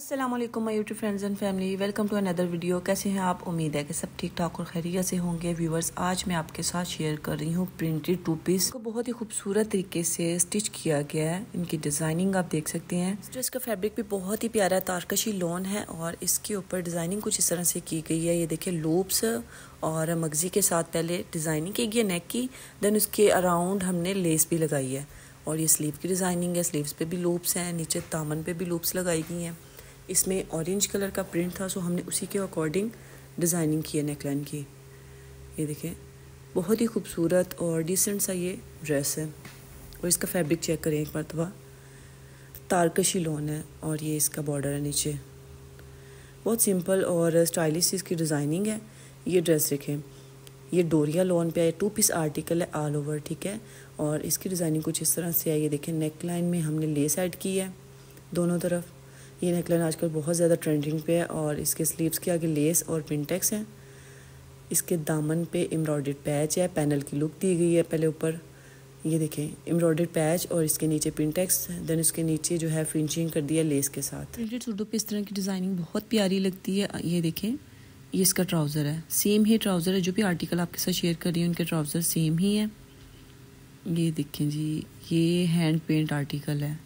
Aslam my YouTube friends and family welcome to another video कैसे हैं आप उम्मीद है कि सब ठीक ठाक और खैरियत से होंगे व्यूवर्स आज मैं आपके साथ शेयर कर रही हूँ प्रिंटेड टू पीस को बहुत ही खूबसूरत तरीके से स्टिच किया गया है इनकी डिज़ाइनिंग आप देख सकते हैं जो इसका फैब्रिक भी बहुत ही प्यारा तारकशी लोन है और इसके ऊपर डिज़ाइनिंग कुछ इस तरह से की गई है ये देखिए लूप्स और मगजी के साथ पहले डिज़ाइनिंग की गई है नेक की देन उसके अराउंड हमने लेस भी लगाई है और ये स्लीव की डिज़ाइनिंग है स्लीव पे भी लूप्स हैं नीचे तामन पे भी लूप्स लगाई गई हैं इसमें ऑरेंज कलर का प्रिंट था सो हमने उसी के अकॉर्डिंग डिज़ाइनिंग की है नेकलाइन की ये देखें बहुत ही खूबसूरत और डिसेंट सा ये ड्रेस है और इसका फैब्रिक चेक करें एक मरतबा तारकशी लोन है और ये इसका बॉर्डर है नीचे बहुत सिंपल और स्टाइलिश इसकी डिज़ाइनिंग है ये ड्रेस देखें ये डोरिया लोन पे है टू पीस आर्टिकल है ऑल ओवर ठीक है और इसकी डिज़ाइनिंग कुछ इस तरह से आई ये देखें नेक लाइन में हमने लेस ऐड की है दोनों तरफ ये नेकलाइन आजकल बहुत ज़्यादा ट्रेंडिंग पे है और इसके स्लीव्स के आगे लेस और पिनटेक्स हैं इसके दामन पे एम्ब्रॉयड पैच है पैनल की लुक दी गई है पहले ऊपर ये देखें एम्ब्रॉयड पैच और इसके नीचे पिनटेक्स देन इसके नीचे जो है फिनिशिंग कर दिया लेस के साथ प्रिंटेड सूटों पे इस तरह की डिज़ाइनिंग बहुत प्यारी लगती है ये देखें ये इसका ट्राउज़र है सेम ही ट्राउज़र है जो भी आर्टिकल आपके साथ शेयर कर रही है उनके ट्राउज़र सेम ही है ये देखें जी ये हैंड पेंट आर्टिकल है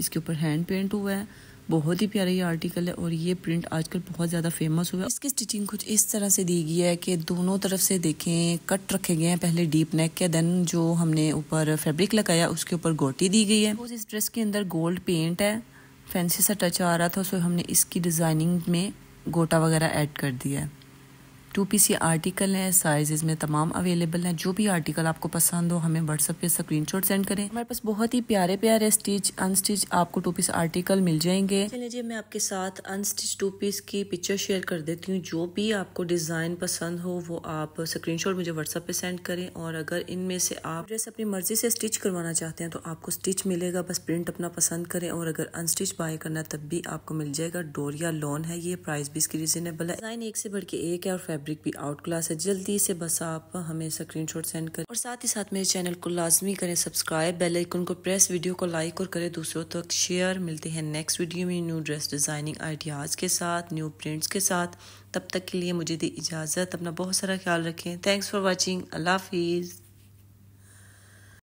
इसके ऊपर हैंड पेंट हुआ है बहुत ही प्यारा ये आर्टिकल है और ये प्रिंट आजकल बहुत ज़्यादा फेमस हुआ है इसकी स्टिचिंग कुछ इस तरह से दी गई है कि दोनों तरफ से देखें कट रखे गए हैं पहले डीप नेक के देन जो हमने ऊपर फैब्रिक लगाया उसके ऊपर गोटी दी गई है इस ड्रेस के अंदर गोल्ड पेंट है फैंसी सा टच आ रहा था सो हमने इसकी डिज़ाइनिंग में गोटा वगैरह ऐड कर दिया है टू पी सी आर्टिकल हैं साइज में तमाम अवेलेबल हैं जो भी आर्टिकल आपको पसंद हो हमें व्हाट्सअप पे स्क्रीन शॉट सेंड करें हमारे पास बहुत ही प्यारे प्यारे स्टिच अनस्टिच आपको टू पीस आर्टिकल मिल जाएंगे चलिए जी मैं आपके साथ अनस्टिच टू पीस की पिक्चर शेयर कर देती हूँ जो भी आपको डिज़ाइन पसंद हो वो आप स्क्रीन मुझे व्हाट्सअप पर सेंड करें और अगर इनमें से आप ड्रेस अपनी मर्जी से स्टिच करवाना चाहते हैं तो आपको स्टिच मिलेगा बस प्रिंट अपना पसंद करें और अगर अनस्टिच बाय करना तब भी आपको मिल जाएगा डोरिया लोन है ये प्राइस भी इसकी रिजनेबल है डिज़ाइन एक से बढ़ के एक है और फैब्रिक फैब्रिक भी आउट क्लास है जल्दी से बस आप हमें स्क्रीनशॉट सेंड करें और साथ ही साथ मेरे चैनल को लाजमी करें सब्सक्राइब बेल आइकन को प्रेस वीडियो को लाइक और करें दूसरों तक तो शेयर मिलते हैं नेक्स्ट वीडियो में न्यू ड्रेस डिज़ाइनिंग आइडियाज़ के साथ न्यू प्रिंट्स के साथ तब तक के लिए मुझे दी इजाज़त अपना बहुत सारा ख्याल रखें थैंक्स फॉर वॉचिंग अल्लाह हाफिज़